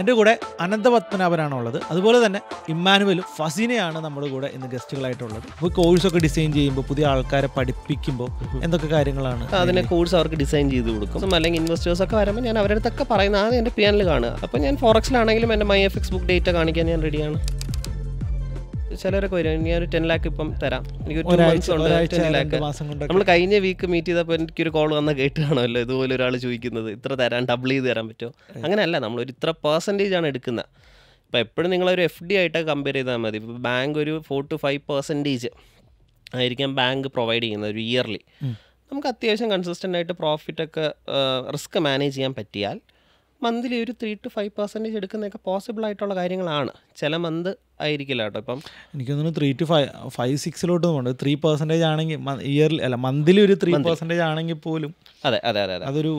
എൻ്റെ കൂടെ അനന്തപത്മനാഭനാണുള്ളത് അതുപോലെ തന്നെ ഇമ്മാനുവലും ഫസീനയാണ് നമ്മുടെ കൂടെ ഇന്ന് ഗസ്റ്റുകളായിട്ടുള്ളത് ഇപ്പോൾ കോഴ്സൊക്കെ ഡിസൈൻ ചെയ്യുമ്പോൾ പുതിയ ആൾക്കാരെ പഠിപ്പിക്കുമ്പോൾ എന്തൊക്കെ കാര്യങ്ങളാണ് അതിനെ കോഴ്സ് അവർക്ക് ഡിസൈൻ ചെയ്ത് കൊടുക്കും അല്ലെങ്കിൽ ഇൻവെസ്റ്റേഴ്സ് ഒക്കെ വരുമ്പോൾ ഞാൻ അവരുടെ അടുത്തൊക്കെ പറയുന്ന ആദ്യം എൻ്റെ പി കാണുക അപ്പോൾ ഞാൻ ഫോറക്സിലാണെങ്കിലും എൻ്റെ my F X book data കാണിക്കാൻ ഞാൻ റെഡിയാണ് ചിലരൊക്കെ വരും ഞാൻ ഒരു ടെൻ ലാക്ക് ഇപ്പം തരാം എനിക്ക് ഒരു മന്ത്സ് ഉണ്ട് ടെൻ ലാക്ക് നമ്മൾ കഴിഞ്ഞ വീക്ക് മീറ്റ് ചെയ്തപ്പോൾ എനിക്കൊരു കോൾ വന്ന കേട്ടാണല്ലോ ഇതുപോലെ ഒരാൾ ചോദിക്കുന്നത് ഇത്ര തരാൻ ഡബിൾ ചെയ്ത് തരാൻ പറ്റുമോ അങ്ങനെയല്ല ഒരു ഇത്ര പെർസെൻറ്റേജ് ആണ് എടുക്കുന്നത് അപ്പോൾ എപ്പോഴും നിങ്ങളൊരു എഫ് ഡി ആയിട്ട് കമ്പയർ ചെയ്താൽ മതി ഇപ്പോൾ ബാങ്ക് ഒരു ഫോർ ടു ഫൈവ് പെർസെൻറ്റേജ് ആയിരിക്കാം ബാങ്ക് പ്രൊവൈഡ് ചെയ്യുന്നത് ഒരു ഇയർലി നമുക്ക് അത്യാവശ്യം കൺസിസ്റ്റൻ്റ് ആയിട്ട് പ്രോഫിറ്റൊക്കെ റിസ്ക് മാനേജ് ചെയ്യാൻ പറ്റിയാൽ മന്ത്ലി ഒരു ത്രീ ടു ഫൈവ് പെർസെൻറ്റേജ് എടുക്കുന്നതൊക്കെ പോസിബിൾ ആയിട്ടുള്ള കാര്യങ്ങളാണ് ചില മന്ത് ആയിരിക്കില്ല കേട്ടോ ഇപ്പം എനിക്ക് തോന്നുന്നു ത്രീ ടു ഫൈവ് ഫൈവ് സിക്സിലോട്ട് പോകണ്ട ത്രീ പെർസെൻറ്റേജ് ആണെങ്കിൽ ഇയർലി അല്ല മന്ത്ലി ഒരു ത്രീ പെർസെൻറ്റേജ് ആണെങ്കിൽ പോലും അതെ അതെ അതെ അതൊരു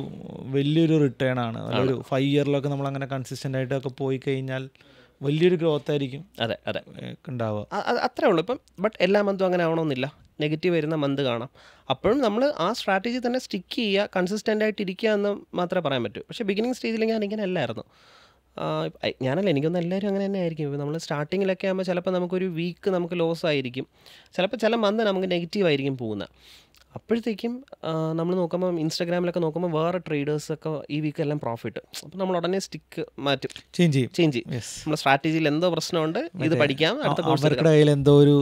വലിയൊരു റിട്ടേൺ ആണ് ഒരു ഫൈവ് ഇയറിലൊക്കെ നമ്മൾ അങ്ങനെ കൺസിസ്റ്റൻ്റ് ആയിട്ടൊക്കെ പോയി കഴിഞ്ഞാൽ വലിയൊരു ഗ്രോത്ത് ആയിരിക്കും അതെ അതെ ഉണ്ടാവുക അത്രേ ഉള്ളൂ ഇപ്പം ബട്ട് എല്ലാ മന്തും അങ്ങനെ ആവണമെന്നില്ല നെഗറ്റീവ് വരുന്ന മന്ത് കാണാം അപ്പോഴും നമ്മൾ ആ സ്ട്രാറ്റജി തന്നെ സ്റ്റിക്ക് ചെയ്യുക കൺസിസ്റ്റൻ്റ് ആയിട്ട് ഇരിക്കുക എന്ന് മാത്രമേ പറയാൻ പറ്റൂ പക്ഷേ ബിഗിനിങ് സ്റ്റേജിൽ ഞാൻ ഇങ്ങനെ അല്ലായിരുന്നു ഞാനല്ല എനിക്കൊന്നും എല്ലാവരും അങ്ങനെ തന്നെ ആയിരിക്കും നമ്മൾ സ്റ്റാർട്ടിങ്ങിലൊക്കെ ആകുമ്പോൾ ചിലപ്പോൾ നമുക്കൊരു വീക്ക് നമുക്ക് ലോസ് ആയിരിക്കും ചിലപ്പോൾ ചില മന്ത് നമുക്ക് നെഗറ്റീവ് ആയിരിക്കും പോകുന്നത് അപ്പോഴത്തേക്കും നമ്മൾ നോക്കുമ്പോൾ ഇൻസ്റ്റാഗ്രാമിലൊക്കെ നോക്കുമ്പോൾ വേറെ ട്രേഡേഴ്സ് ഒക്കെ ഈ വീക്ക് എല്ലാം പ്രോഫിറ്റ് അപ്പോൾ നമ്മൾ ഉടനെ സ്റ്റിക്ക് മാറ്റും ചേഞ്ച് ചെയ്യും ചേഞ്ച് ചെയ്യും നമ്മുടെ സ്ട്രാറ്റജിയിൽ എന്തോ പ്രശ്നമുണ്ട് ഇത് പഠിക്കാം അടുത്ത കോഴ്സ് എന്തോ ഒരു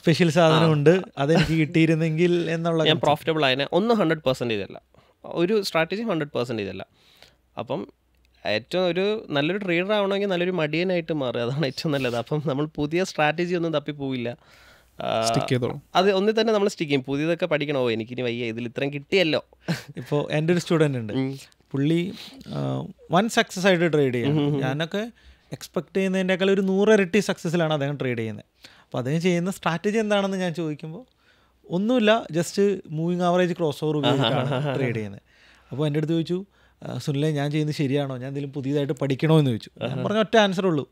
സ്പെഷ്യൽ സാധനമുണ്ട് എനിക്ക് കിട്ടിയിരുന്നെങ്കിൽ എന്നുള്ള ഞാൻ പ്രോഫിറ്റബിൾ ആയതിനെ ഒന്ന് ഹൺഡ്രഡ് പെർസെൻറ്റേജ് അല്ല ഒരു സ്ട്രാറ്റജി ഹൺഡ്രഡ് പെർസെൻറ്റേജ് അല്ല അപ്പം ഏറ്റവും ഒരു നല്ലൊരു ട്രേഡർ ആവണമെങ്കിൽ നല്ലൊരു മടിയനായിട്ട് മാറുക അതാണ് ഏറ്റവും നല്ലത് അപ്പം നമ്മൾ പുതിയ സ്ട്രാറ്റജി ഒന്നും തപ്പിപ്പോവില്ല സ്റ്റിക്ക് ചെയ്തോളൂ അത് ഒന്നിൽ തന്നെ നമ്മൾ സ്റ്റിക്ക് ചെയ്യും പുതിയതൊക്കെ പഠിക്കണോ എനിക്കിനി വയ്യ ഇതിൽ ഇത്രയും കിട്ടിയല്ലോ ഇപ്പോൾ എൻ്റെ ഒരു സ്റ്റുഡൻ്റ് ഉണ്ട് പുള്ളി വൺ സക്സസ് ആയിട്ട് ട്രേഡ് ചെയ്യും ഞാനൊക്കെ എക്സ്പെക്ട് ചെയ്യുന്നതിൻ്റെക്കാൾ ഒരു നൂറിരട്ടി സക്സസ്സിലാണ് അദ്ദേഹം ട്രേഡ് ചെയ്യുന്നത് അപ്പോൾ അദ്ദേഹം ചെയ്യുന്ന സ്ട്രാറ്റജി എന്താണെന്ന് ഞാൻ ചോദിക്കുമ്പോൾ ഒന്നുമില്ല just moving average cross over ഉപയോഗിച്ചിട്ടാണ് ട്രേഡ് ചെയ്യുന്നത് അപ്പോൾ എൻ്റെ അടുത്ത് ചോദിച്ചു സുനിലെ ഞാൻ ചെയ്യുന്നത് ശരിയാണോ ഞാൻ എന്തെങ്കിലും പുതിയതായിട്ട് പഠിക്കണോ എന്ന് ചോദിച്ചു ഞാൻ പറഞ്ഞ ഒറ്റ ആൻസർ ഉള്ളൂ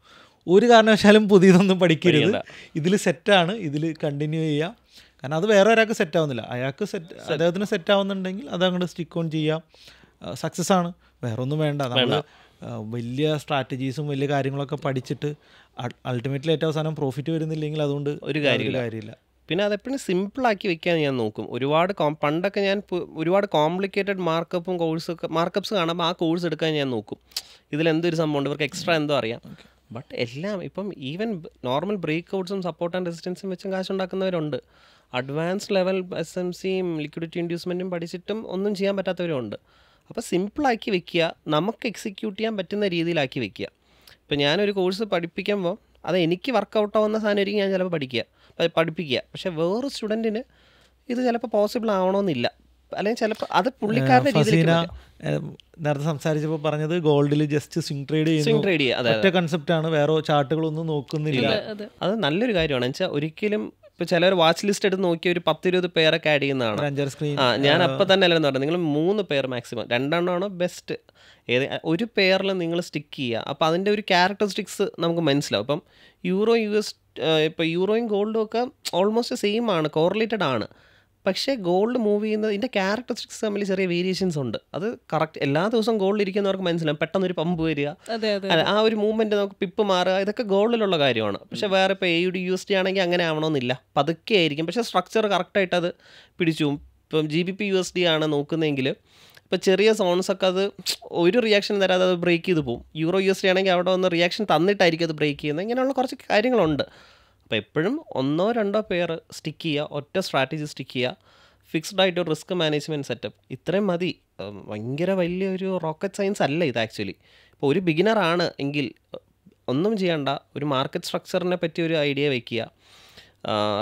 ഒരു കാരണവശാലും പുതിയതൊന്നും പഠിക്കരുത് ഇതിൽ സെറ്റാണ് ഇതിൽ കണ്ടിന്യൂ ചെയ്യാം കാരണം അത് വേറെ ഒരാൾക്ക് സെറ്റ് ആവുന്നില്ല അയാൾക്ക് സെറ്റ് അദ്ദേഹത്തിന് സെറ്റ് ആവുന്നുണ്ടെങ്കിൽ അത് അങ്ങോട്ട് സ്റ്റിക്ക് ഓൺ ചെയ്യാം സക്സസ് ആണ് വേറെ ഒന്നും വേണ്ട നമ്മൾ വലിയ സ്ട്രാറ്റജീസും വലിയ കാര്യങ്ങളൊക്കെ പഠിച്ചിട്ട് അൾട്ടിമേറ്റ്ലി ഏറ്റവും അവസാനം പ്രോഫിറ്റ് വരുന്നില്ലെങ്കിൽ അതുകൊണ്ട് ഒരു കാര്യമില്ല പിന്നെ അതെപ്പോഴും സിമ്പിളാക്കി വെക്കാൻ ഞാൻ നോക്കും ഒരുപാട് പണ്ടൊക്കെ ഞാൻ ഒരുപാട് കോംപ്ലിക്കേറ്റഡ് മാർക്കപ്പും കോഴ്സൊക്കെ മാർക്കപ്പ്സ് കാണുമ്പോൾ ആ കോഴ്സ് എടുക്കാൻ ഞാൻ നോക്കും ഇതിലെന്തൊരു സംഭവമുണ്ട് ഇവർക്ക് എക്സ്ട്രാ എന്തോ അറിയാം ബട്ട് എല്ലാം ഇപ്പം ഈവൻ നോർമൽ ബ്രേക്ക് ഔട്ട്സും സപ്പോർട്ട് ആൻഡ് റെസിസ്റ്റൻസും വെച്ചും കാശുണ്ടാക്കുന്നവരുണ്ട് അഡ്വാൻസ് ലെവൽ എസ് എം സിയും ലിക്വിഡിറ്റി ഇൻഡ്യൂസ്മെൻറ്റും പഠിച്ചിട്ടും ഒന്നും ചെയ്യാൻ പറ്റാത്തവരുണ്ട് അപ്പോൾ സിമ്പിളാക്കി വെക്കുക നമുക്ക് എക്സിക്യൂട്ട് ചെയ്യാൻ പറ്റുന്ന രീതിയിലാക്കി വെക്കുക ഇപ്പം ഞാനൊരു കോഴ്സ് പഠിപ്പിക്കുമ്പോൾ അത് എനിക്ക് വർക്കൗട്ട് ആവുന്ന സാധനമായിരിക്കും ഞാൻ ചിലപ്പോൾ പഠിക്കുക പഠിപ്പിക്കുക പക്ഷേ വേറൊരു സ്റ്റുഡൻറ്റിന് ഇത് ചിലപ്പോൾ പോസിബിൾ ആവണമെന്നില്ല അല്ലെങ്കിൽ ചിലപ്പോൾ അത് പുള്ളിക്കാരുടെ രീതിയിൽ നേരത്തെ സംസാരിച്ചപ്പോൾ പറഞ്ഞത് ഗോൾഡിൽ ജസ്റ്റ് സ്വിംഗ് ട്രേഡ് ചെയ്യുന്നു ട്രേഡ് ചെയ്യുക ഒറ്റ കൺസെപ്റ്റാണ് വേറെ ചാർട്ടുകളൊന്നും നോക്കുന്നില്ല അത് നല്ലൊരു കാര്യമാണ് വെച്ചാൽ ഒരിക്കലും ഇപ്പൊ ചിലർ വാച്ച് ലിസ്റ്റ് എടുത്ത് നോക്കി ഒരു പത്ത് ഇരുപത് പേരൊക്കെ ആഡ് ചെയ്യുന്നതാണ് ആ ഞാൻ അപ്പൊ തന്നെ അല്ലെന്ന് പറഞ്ഞു നിങ്ങൾ മൂന്ന് പേർ മാക്സിമം രണ്ടെണ്ണമാണോ ബെസ്റ്റ് ഏത് ഒരു പേരിൽ നിങ്ങൾ സ്റ്റിക്ക് ചെയ്യുക അപ്പോൾ അതിൻ്റെ ഒരു ക്യാരക്ടറിസ്റ്റിക്സ് നമുക്ക് മനസ്സിലാവും അപ്പം യൂറോ യു എസ് ഇപ്പോൾ യൂറോയും ഗോൾഡും ഒക്കെ ഓൾമോസ്റ്റ് സെയിം ആണ് കോറിലേറ്റഡ് ആണ് പക്ഷേ ഗോൾഡ് മൂവ് ചെയ്യുന്നത് ഇതിൻ്റെ ക്യാരക്ടറിസ്റ്റിക്സ് തമ്മിൽ ചെറിയ വേരിയേഷൻസ് ഉണ്ട് അത് കറക്റ്റ് എല്ലാ ദിവസവും ഗോൾഡ് ഇരിക്കുന്നവർക്ക് മനസ്സിലാവും പെട്ടെന്ന് ഒരു പമ്പ് വരിക ആ ഒരു മൂവ്മെന്റ് നമുക്ക് പിപ്പ് മാറുക ഇതൊക്കെ ഗോൾഡിലുള്ള കാര്യമാണ് പക്ഷേ വേറെ ഇപ്പോൾ A U D U S ആണെങ്കിൽ അങ്ങനെ ആവണമെന്നില്ല പതുക്കെ ആയിരിക്കും പക്ഷേ സ്ട്രക്ചർ കറക്റ്റായിട്ട് അത് പിടിച്ചു ഇപ്പം G B P U S D ആണ് നോക്കുന്നതെങ്കിൽ ഇപ്പം ചെറിയ സോൺസ് ഒക്കെ അത് ഒരു റിയാക്ഷൻ തരാതെ അത് ബ്രേക്ക് ചെയ്ത് പോകും യൂറോ യു എസ് ഡി ആണെങ്കിൽ അവിടെ വന്ന് റിയാക്ഷൻ തന്നിട്ടായിരിക്കും അത് ബ്രേക്ക് ചെയ്യുന്നത് ഇങ്ങനെയുള്ള കുറച്ച് കാര്യങ്ങളുണ്ട് അപ്പോൾ എപ്പോഴും ഒന്നോ രണ്ടോ പേർ സ്റ്റിക്ക് ചെയ്യുക ഒറ്റ സ്ട്രാറ്റജി സ്റ്റിക്ക് ചെയ്യുക ഫിക്സ്ഡ് ആയിട്ട് ഒരു റിസ്ക് മാനേജ്മെൻറ്റ് സെറ്റപ്പ് ഇത്രയും മതി ഭയങ്കര വലിയൊരു റോക്കറ്റ് സയൻസ് അല്ല ഇത് ആക്ച്വലി ഇപ്പോൾ ഒരു ബിഗിനർ ആണ് എങ്കിൽ ഒന്നും ചെയ്യണ്ട ഒരു മാർക്കറ്റ് സ്ട്രക്ചറിനെ പറ്റി ഒരു ഐഡിയ വയ്ക്കുക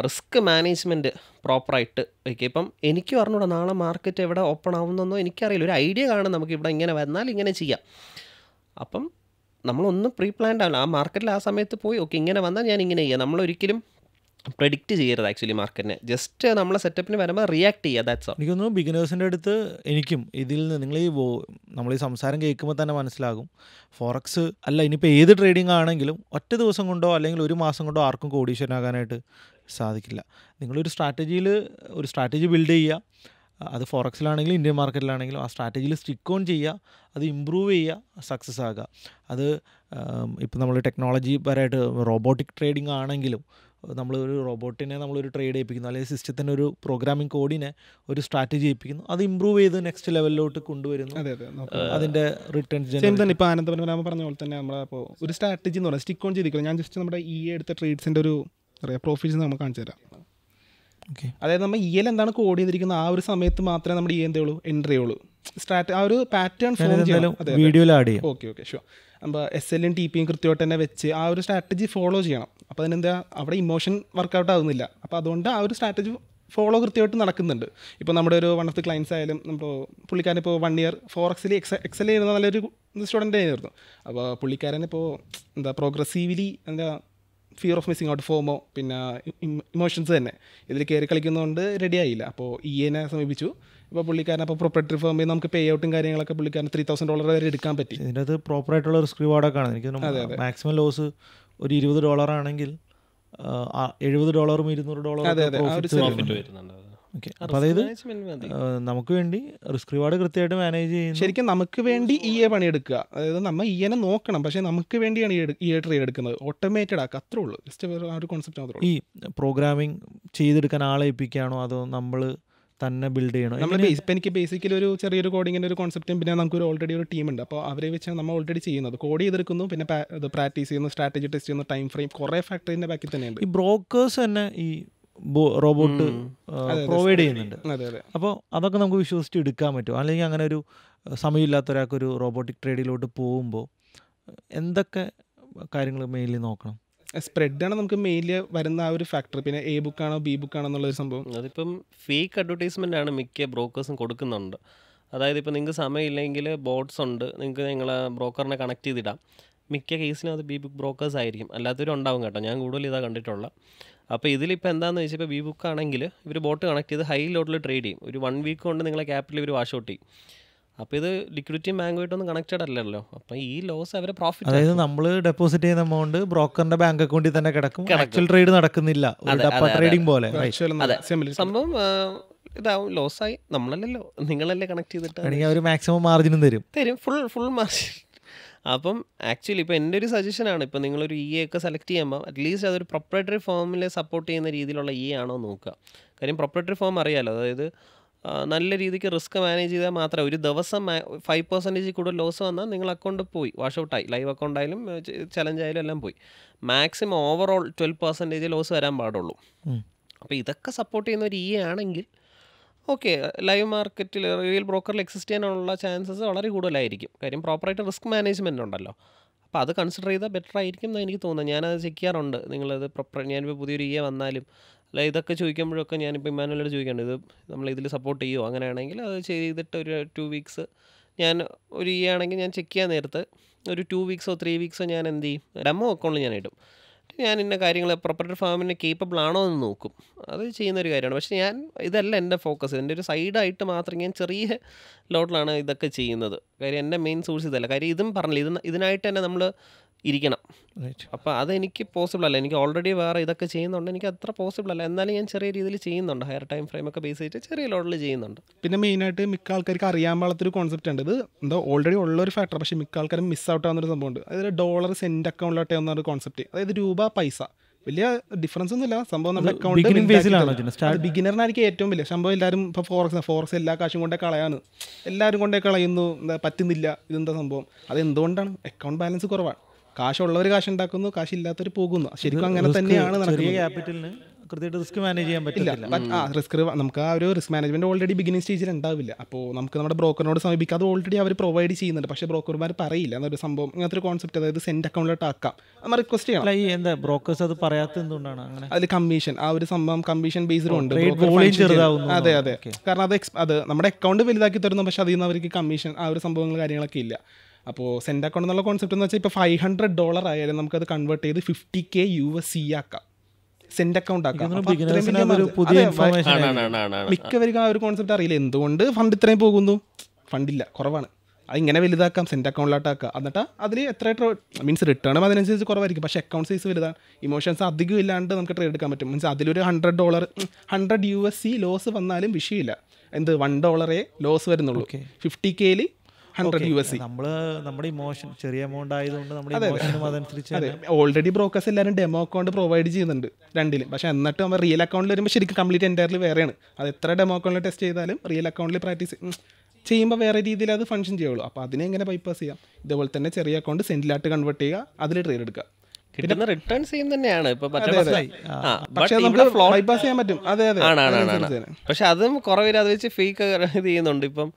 റിസ്ക് മാനേജ്മെൻറ്റ് പ്രോപ്പറായിട്ട് വയ്ക്കുക ഇപ്പം എനിക്ക് പറഞ്ഞുകൂടാ നാളെ മാർക്കറ്റ് എവിടെ ഓപ്പൺ ആവുന്നെന്നോ എനിക്കറിയില്ല ഒരു ഐഡിയ കാണും ഇവിടെ ഇങ്ങനെ വന്നാൽ ഇങ്ങനെ ചെയ്യാം അപ്പം നമ്മളൊന്നും പ്രീ പ്ലാൻഡ് ആവില്ല ആ മാർക്കറ്റിൽ ആ സമയത്ത് പോയി ഓക്കെ ഇങ്ങനെ വന്നാൽ ഞാൻ ഇങ്ങനെ ചെയ്യാം നമ്മളൊരിക്കലും പ്രഡിക്റ്റ് ചെയ്യരുത് ആക്ച്വലി മാർക്കറ്റിനെ ജസ്റ്റ് നമ്മളെ സെറ്റപ്പിന് വരുമ്പോൾ റിയാക്ട് ചെയ്യുക ദാറ്റ്സ് എനിക്ക് തോന്നുന്നു ബിഗിനേഴ്സിൻ്റെ അടുത്ത് എനിക്കും ഇതിൽ നിന്ന് നിങ്ങൾ ഈ നമ്മൾ ഈ സംസാരം കേൾക്കുമ്പോൾ തന്നെ മനസ്സിലാകും ഫോറക്സ് അല്ല ഇനിയിപ്പോൾ ഏത് ട്രേഡിംഗ് ആണെങ്കിലും ഒറ്റ ദിവസം കൊണ്ടോ അല്ലെങ്കിൽ ഒരു മാസം കൊണ്ടോ ആർക്കും കോടീശ്വരനാകാനായിട്ട് സാധിക്കില്ല നിങ്ങളൊരു സ്ട്രാറ്റജിയിൽ ഒരു സ്ട്രാറ്റജി ബിൽഡ് ചെയ്യുക അത് ഫോറക്സിലാണെങ്കിലും ഇന്ത്യൻ മാർക്കറ്റിലാണെങ്കിലും ആ സ്ട്രാറ്റജിയിൽ സ്റ്റിക്ക് ഓൺ ചെയ്യുക അത് ഇമ്പ്രൂവ് ചെയ്യുക സക്സസ് ആകുക അത് ഇപ്പം നമ്മൾ ടെക്നോളജി പരമായിട്ട് റോബോട്ടിക് ട്രേഡിംഗ് ആണെങ്കിലും നമ്മളൊരു റോബോട്ടിനെ നമ്മളൊരു ട്രേഡ് ചെയ്യിപ്പിക്കുന്നു അല്ലെങ്കിൽ സിസ്റ്റത്തിൻ്റെ ഒരു പ്രോഗ്രാമിംഗ് കോഡിനെ ഒരു സ്ട്രാറ്റജി ചെയ്യിപ്പിക്കുന്നു അത് ഇമ്പ്രൂവ് ചെയ്ത് നെക്സ്റ്റ് ലെവലിലോട്ട് കൊണ്ടുവരുന്നു അതിൻ്റെ റിട്ടേൺ തന്നെ ഇപ്പോൾ ആനന്ദപരമ പറഞ്ഞ പോലെ തന്നെ നമ്മളിപ്പോൾ ഒരു സ്ട്രാറ്റജി എന്ന് പറയുന്നത് സ്റ്റിക്ക് ഓൺ ചെയ്തിരിക്കുന്നത് ഞാൻ ജസ്റ്റ് നമ്മുടെ ഈ e എടുത്ത ട്രേഡ്സിൻ്റെ ഒരു പറയാ പ്രോഫിറ്റ്സ് നമുക്ക് കാണിച്ചു തരാം അതായത് നമ്മൾ ഇ e എൽ എന്താണ് കോഡ് ചെയ്തിരിക്കുന്നത് ആ ഒരു സമയത്ത് മാത്രമേ നമ്മൾ ഇ e എന്തുള്ളൂ എൻട്രി ചെയ്യുള്ളൂ സ്ട്രാറ്റ ആ ഒരു പാറ്റേൺ ഫോം ചെയ്യണം വീഡിയോയിൽ ആഡ് ചെയ്യാം ഓക്കെ ഓക്കെ ഷുവർ അപ്പോൾ എസ് എല്ലും ടി പിയും കൃത്യമായിട്ട് തന്നെ വെച്ച് ആ ഒരു സ്ട്രാറ്റജി ഫോളോ ചെയ്യണം അപ്പോൾ അതിനെന്താ അവിടെ ഇമോഷൻ വർക്കൗട്ട് ആകുന്നില്ല അപ്പോൾ അതുകൊണ്ട് ആ ഒരു സ്ട്രാറ്റജി ഫോളോ കൃത്യമായിട്ട് നടക്കുന്നുണ്ട് ഇപ്പോൾ നമ്മുടെ ഒരു വൺ ഓഫ് ദി ക്ലയൻസ് ആയാലും നമ്മൾ പുള്ളിക്കാരൻ ഇപ്പോൾ വൺ ഇയർ ഫോർ എക്സിൽ എക്സ എക്സൽ ചെയ്യുന്ന നല്ലൊരു സ്റ്റുഡൻ്റ് ആയിരുന്നു അപ്പോൾ പുള്ളിക്കാരൻ ഇപ്പോൾ എന്താ പ്രോഗ്രസീവ്ലി എന്താ fear of missing out FOMO പിന്നെ ഇമോഷൻസ് തന്നെ ഇതിൽ കയറി കളിക്കുന്നതുകൊണ്ട് റെഡി ആയില്ല അപ്പോൾ ഇ e എനെ സമീപിച്ചു ഇപ്പോൾ പുള്ളിക്കാരൻ അപ്പോൾ പ്രോപ്പർട്ടി ഫോമിൽ നമുക്ക് പേ ഔട്ടും കാര്യങ്ങളൊക്കെ പുള്ളിക്കാരൻ ത്രീ തൗസൻഡ് ഡോളർ വരെ എടുക്കാൻ പറ്റി ഇതിൻ്റെ അത് പ്രോപ്പറായിട്ടുള്ള റിസ്ക് റിവാർഡൊക്കെ ആണ് എനിക്ക് മാക്സിമം ലോസ് ഒരു ഇരുപത് ഡോളർ ആണെങ്കിൽ എഴുപത് ഡോളറും ഇരുന്നൂറ് ഡോളറും ഓക്കെ അപ്പൊ അതായത് നമുക്ക് വേണ്ടി റിസ്ക് റിവാർഡ് കൃത്യമായിട്ട് മാനേജ് ചെയ്യുന്നു ശരിക്കും നമുക്ക് വേണ്ടി ഇ e എ പണിയെടുക്കുക അതായത് നമ്മൾ ഇ e എനെ നോക്കണം പക്ഷേ നമുക്ക് വേണ്ടിയാണ് ഇ എ ട്രേഡ് എടുക്കുന്നത് ഓട്ടോമേറ്റഡ് ആക്കുക അത്രേ ഉള്ളൂ ജസ്റ്റ് ആ ഒരു കോൺസെപ്റ്റ് മാത്രമേ ഈ പ്രോഗ്രാമിംഗ് ചെയ്തെടുക്കാൻ ആളെ ഏൽപ്പിക്കുകയാണോ അതോ നമ്മൾ തന്നെ ബിൽഡ് ചെയ്യണം നമ്മൾ ഇപ്പം എനിക്ക് ബേസിക്കലി ഒരു ചെറിയൊരു കോഡിങ്ങിൻ്റെ ഒരു കോൺസെപ്റ്റും പിന്നെ നമുക്ക് ഒരു ഓൾറെഡി ഒരു ടീമുണ്ട് അപ്പോൾ അവരെ വെച്ച് നമ്മൾ ഓൾറെഡി ചെയ്യുന്നത് കോഡ് ചെയ്തെടുക്കുന്നു പിന്നെ പ്രാക്ടീസ് ചെയ്യുന്നു സ്ട്രാറ്റജി ടെസ്റ്റ് ചെയ്യുന്നു ടൈം ഫ്രെയിം കുറേ ഫാക്ടറിൻ്റെ ബാക്കി തന്നെയുണ്ട് ഈ ബ്രോക്കേഴ്സ് തന്നെ ഈ റോബോട്ട് പ്രൊവൈഡ് ചെയ്യുന്നുണ്ട് അപ്പോൾ അതൊക്കെ നമുക്ക് വിശ്വസിച്ച് എടുക്കാൻ പറ്റും അല്ലെങ്കിൽ അങ്ങനെ ഒരു സമയമില്ലാത്ത ഒരാൾക്ക് ഒരു റോബോട്ടിക് ട്രേഡിലോട്ട് പോകുമ്പോൾ എന്തൊക്കെ കാര്യങ്ങൾ മെയിൻലി നോക്കണം സ്പ്രെഡാണ് നമുക്ക് മെയിൻലി വരുന്ന ആ ഒരു ഫാക്ടർ പിന്നെ എ ബുക്കാണോ ബി ബുക്കാണോ എന്നുള്ള ഒരു സംഭവം അതിപ്പം ഫേക്ക് അഡ്വർടൈസ്മെൻ്റ് ആണ് മിക്ക ബ്രോക്കേഴ്സും കൊടുക്കുന്നുണ്ട് അതായത് ഇപ്പം നിങ്ങൾക്ക് സമയമില്ലെങ്കിൽ ബോട്ട്സ് ഉണ്ട് നിങ്ങൾക്ക് നിങ്ങളെ ബ്രോക്കറിനെ കണക്ട് ചെയ്തിടാം മിക്ക കേസിനും അത് ബി ബുക്ക് ബ്രോക്കേഴ്സ് ആയിരിക്കും അല്ലാത്തവരും ഉണ്ടാവും കേട്ടോ ഞാൻ കൂടുതൽ ഇതാ കണ്ടിട്ടുള്ള അപ്പോൾ ഇതിലിപ്പോൾ എന്താണെന്ന് വെച്ചാൽ ഇപ്പോൾ വി ബുക്ക് ആണെങ്കിൽ ഇവർ ബോട്ട് കണക്ട് ചെയ്ത് ഹൈ ലോട്ടിൽ ട്രേഡ് ചെയ്യും ഒരു വൺ വീക്ക് കൊണ്ട് നിങ്ങളെ ക്യാപിറ്റൽ ഇവർ വാഷ് ഔട്ട് ചെയ്യും അപ്പോൾ ഇത് ലിക്വിഡിറ്റിയും ബാങ്കുമായിട്ടൊന്നും കണക്റ്റഡ് അല്ലല്ലോ അപ്പോൾ ഈ ലോസ് അവരെ പ്രോഫിറ്റ് അതായത് നമ്മൾ ഡെപ്പോസിറ്റ് ചെയ്യുന്ന എമൗണ്ട് ബ്രോക്കറിന്റെ ബാങ്ക് അക്കൗണ്ടിൽ തന്നെ കിടക്കും ആക്ച്വൽ ട്രേഡ് നടക്കുന്നില്ല ട്രേഡിംഗ് പോലെ സംഭവം ഇതാവും ആയി നമ്മളല്ലല്ലോ നിങ്ങളല്ലേ കണക്ട് ചെയ്തിട്ട് അവർ മാക്സിമം മാർജിനും തരും തരും ഫുൾ ഫുൾ മാർജിൻ അപ്പം ആക്ച്വലി ഇപ്പോൾ എൻ്റെ ഒരു സജഷൻ ആണ് ഇപ്പോൾ നിങ്ങളൊരു ഇ e എ ഒക്കെ സെലക്ട് ചെയ്യുമ്പോൾ അറ്റ്ലീസ്റ്റ് അതൊരു പ്രൊപ്പറേറ്ററി ഫോമിൽ സപ്പോർട്ട് ചെയ്യുന്ന രീതിയിലുള്ള ഇ e ആണോ നോക്കുക കാര്യം പ്രൊപ്പറേറ്ററി ഫോം അറിയാമല്ലോ അതായത് നല്ല രീതിക്ക് റിസ്ക് മാനേജ് ചെയ്താൽ മാത്രമേ ഒരു ദിവസം ഫൈവ് പെർസെൻറ്റേജ് കൂടുതൽ ലോസ് വന്നാൽ നിങ്ങൾ അക്കൗണ്ട് പോയി വാഷ് ഔട്ടായി ലൈവ് അക്കൗണ്ട് ആയാലും ചലഞ്ച് ആയാലും എല്ലാം പോയി maximum overall twelve percentage loss വരാൻ പാടുള്ളൂ അപ്പോൾ ഇതൊക്കെ സപ്പോർട്ട് ചെയ്യുന്ന ഒരു ഇ e ആണെങ്കിൽ ഓക്കെ ലൈവ് മാർക്കറ്റിൽ റിയൽ ബ്രോക്കറിൽ എക്സിസ്റ്റ് ചെയ്യാനുള്ള ചാൻസസ് വളരെ കൂടുതലായിരിക്കും കാര്യം പ്രോപ്പറായിട്ട് റിസ്ക് മാനേജ്മെൻ്റ് ഉണ്ടല്ലോ അപ്പോൾ അത് കൺസിഡർ ചെയ്താൽ ബെറ്റർ ആയിരിക്കും എന്ന് എനിക്ക് തോന്നുന്നത് ഞാനത് ചെക്ക് ചെയ്യാറുണ്ട് നിങ്ങളത് പ്രോപ്പർ ഞാനിപ്പോൾ പുതിയൊരു ഇ വന്നാലും അല്ല ഇതൊക്കെ ചോദിക്കുമ്പോഴൊക്കെ ഞാനിപ്പോൾ ഇമാനുവലോട് ചോദിക്കേണ്ടത് ഇത് നമ്മൾ ഇതിൽ സപ്പോർട്ട് ചെയ്യുമോ അങ്ങനെയാണെങ്കിൽ അത് ചെയ്തിട്ട് ഒരു ടു വീക്സ് ഞാൻ ഒരു ഇയാണെങ്കിൽ ഞാൻ ചെക്ക് ചെയ്യാൻ നേരത്ത് ഒരു ടു വീക്സോ ത്രീ വീക്സോ ഞാൻ എന്ത് ചെയ്യും ഡെമോ അക്കൗണ്ടിൽ ഞാൻ ഇടും ഞാൻ ഇന്ന കാര്യങ്ങൾ പ്രോപ്പർട്ടി ഫാമിന് കേപ്പബിൾ ആണോ എന്ന് നോക്കും അത് ഒരു കാര്യമാണ് പക്ഷേ ഞാൻ ഇതല്ല എൻ്റെ ഫോക്കസ് എൻ്റെ ഒരു സൈഡായിട്ട് മാത്രം ഞാൻ ചെറിയ ലോട്ടിലാണ് ഇതൊക്കെ ചെയ്യുന്നത് കാര്യം എൻ്റെ മെയിൻ സോഴ്സ് ഇതല്ല കാര്യം ഇതും പറഞ്ഞില്ല ഇത് ഇതിനായിട്ട് തന്നെ നമ്മൾ ഇരിക്കണം അപ്പോൾ അതെനിക്ക് പോസിബിൾ അല്ല എനിക്ക് ഓൾറെഡി വേറെ ഇതൊക്കെ ചെയ്യുന്നുണ്ട് എനിക്ക് അത്ര പോസിബിൾ അല്ല എന്നാലും ഞാൻ ചെറിയ രീതിയിൽ ചെയ്യുന്നുണ്ട് ഹയർ ടൈം ഫ്രെയിം ഒക്കെ ബേസ് ചെയ്തിട്ട് ചെറിയ ലോഡിൽ ചെയ്യുന്നുണ്ട് പിന്നെ മെയിനായിട്ട് മിക്ക ആൾക്കാർക്ക് അറിയാൻ പാടത്തൊരു കോൺസെപ്റ്റ് ഉണ്ട് ഇത് എന്താ ഓൾറെഡി ഉള്ള ഒരു ഫാക്ടർ പക്ഷേ മിക്ക ആൾക്കാരും മിസ് ഔട്ട് ആവുന്ന ഒരു സംഭവമുണ്ട് അതായത് ഡോളർ സെൻറ്റ് അക്കൗണ്ടിലോട്ടെ എന്നൊരു കോൺസെപ്റ്റ് അതായത് രൂപ പൈസ വലിയ ഡിഫറൻസ് ഒന്നുമില്ല സംഭവം നമ്മുടെ അക്കൗണ്ട് ബിഗിനറിനായിരിക്കും ഏറ്റവും വലിയ സംഭവം എല്ലാവരും ഇപ്പോൾ ഫോറക്സ് ഫോറക്സ് എല്ലാ കാശും കൊണ്ടേ കളയാണ് എല്ലാവരും കൊണ്ടേ കളയുന്നു എന്താ പറ്റുന്നില്ല ഇതെന്താ സംഭവം അത് എന്തുകൊണ്ടാണ് അക്കൗണ്ട് ബാലൻസ് കുറവാണ് കാശുള്ളവർ കാശ് ഇല്ലാത്തവർ പോകുന്നു ശരിക്കും അങ്ങനെ തന്നെയാണ് നടക്കുന്നത് കൃത്യമായിട്ട് റിസ്ക് മാനേജ് ചെയ്യാൻ പറ്റില്ല ആ റിസ്ക് നമുക്ക് ആ ഒരു റിസ്ക് മാനേജ്മെന്റ് ഓൾറെഡി ബിഗിനിങ് സ്റ്റേജിൽ ഉണ്ടാവില്ല അപ്പോൾ നമുക്ക് നമ്മുടെ ബ്രോക്കറിനോട് സമീപിക്കാം അത് ഓൾറെഡി അവർ പ്രൊവൈഡ് ചെയ്യുന്നുണ്ട് പക്ഷേ ബ്രോക്കർമാർ പറയില്ല എന്നൊരു സംഭവം ഇങ്ങനത്തെ ഒരു കോൺസെപ്റ്റ് അതായത് സെൻഡ് അക്കൗണ്ടിലോട്ട് ആക്കാം നമ്മൾ റിക്വസ്റ്റ് ചെയ്യണം ഈ എന്താ ബ്രോക്കേഴ്സ് അത് പറയാത്ത എന്തുകൊണ്ടാണ് അങ്ങനെ അതിൽ കമ്മീഷൻ ആ ഒരു സംഭവം കമ്മീഷൻ ബേസിലും ഉണ്ട് അതെ അതെ കാരണം അത് അത് നമ്മുടെ അക്കൗണ്ട് വലുതാക്കി തരുന്നു പക്ഷേ അതിൽ നിന്ന് അവർക്ക് കമ്മീഷൻ ആ ഒരു സംഭവങ്ങൾ കാര്യങ്ങളൊക്കെ ഇല്ല അപ്പോൾ സെൻഡ് അക്കൗണ്ട് എന്നുള്ള കോൺസെപ്റ്റ് എന്ന് വെച്ചാൽ ഇപ്പോൾ ഫൈവ് ഹൺഡ്രഡ് ഡോളർ ആയാലും നമുക്കത് കൺവേർട്ട് ചെയ്ത് fifty K U S C ആക്കാം സെന്റ് അക്കൗണ്ട് ആക്കാം മിക്കവർക്കും ആ ഒരു കോൺസെപ്റ്റ് അറിയില്ല എന്തുകൊണ്ട് ഫണ്ട് ഇത്രയും പോകുന്നു ഫണ്ടില്ല കുറവാണ് അത് ഇങ്ങനെ വലുതാക്കാം സെൻറ്റ് അക്കൗണ്ടിലോട്ടാക്കുക എന്നിട്ട് അതിൽ എത്ര മീൻസ് റിട്ടേണും അതിനനുസരിച്ച് കുറവായിരിക്കും പക്ഷേ അക്കൗണ്ട് സൈസ് വലുതാണ് ഇമോഷൻസ് അധികം ഇല്ലാണ്ട് നമുക്ക് ട്രേഡ് എടുക്കാൻ പറ്റും മീൻസ് അതിലൊരു hundred dollar hundred U S C loss വന്നാലും വിഷയമില്ല എന്ത് വൺ ഡോളറേ ലോസ് വരുന്നുള്ളൂ ഫിഫ്റ്റി കെയിൽ ഹൺഡ്രഡ് യു എസ് സി നമ്മൾ നമ്മുടെ ഇമോഷൻ ചെറിയ എമൗണ്ട് ആയതുകൊണ്ട് നമ്മുടെ അതനുസരിച്ച് ഓൾറെഡി ബ്രോക്കേഴ്സ് എല്ലാവരും ഡെമോ അക്കൗണ്ട് പ്രൊവൈഡ് ചെയ്യുന്നുണ്ട് രണ്ടിലും പക്ഷേ എന്നിട്ട് നമ്മൾ റിയൽ അക്കൗണ്ടിൽ വരുമ്പോൾ ശരിക്കും കംപ്ലീറ്റ് എൻറ്റയർലി വേറെയാണ് അത് എത്ര ഡെമോ അക്കൗണ്ടിൽ ടെസ്റ്റ് ചെയ്താലും റിയൽ അക്കൗണ്ടിൽ പ്രാക്ടീസ് ചെയ്യുമ്പോൾ വേറെ രീതിയിൽ അത് ഫംഗ്ഷൻ ചെയ്യുള്ളൂ അപ്പോൾ അതിനെ എങ്ങനെ ബൈപ്പാസ് ചെയ്യാം ഇതുപോലെ തന്നെ ചെറിയ അക്കൗണ്ട് സെൻറ്റിലായിട്ട് കൺവേർട്ട് ചെയ്യുക അതിൽ ട്രേഡ് എടുക്കുക കിട്ടുന്ന റിട്ടേൺ സെയിം തന്നെയാണ് ഇപ്പൊ അതെ അതെ പക്ഷെ അതും കുറവില്ല അത് വെച്ച് ഫേക്ക് ഇത് ചെയ്യുന്നുണ്ട് ഇപ്പം